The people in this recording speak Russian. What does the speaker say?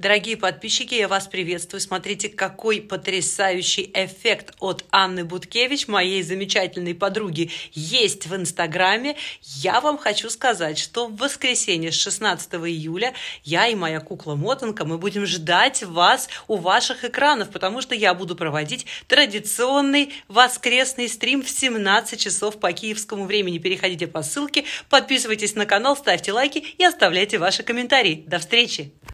Дорогие подписчики, я вас приветствую. Смотрите, какой потрясающий эффект от Анны Буткевич, моей замечательной подруги, есть в Инстаграме. Я вам хочу сказать, что в воскресенье 16 июля я и моя кукла Мотанка, мы будем ждать вас у ваших экранов, потому что я буду проводить традиционный воскресный стрим в 17 часов по киевскому времени. Переходите по ссылке, подписывайтесь на канал, ставьте лайки и оставляйте ваши комментарии. До встречи!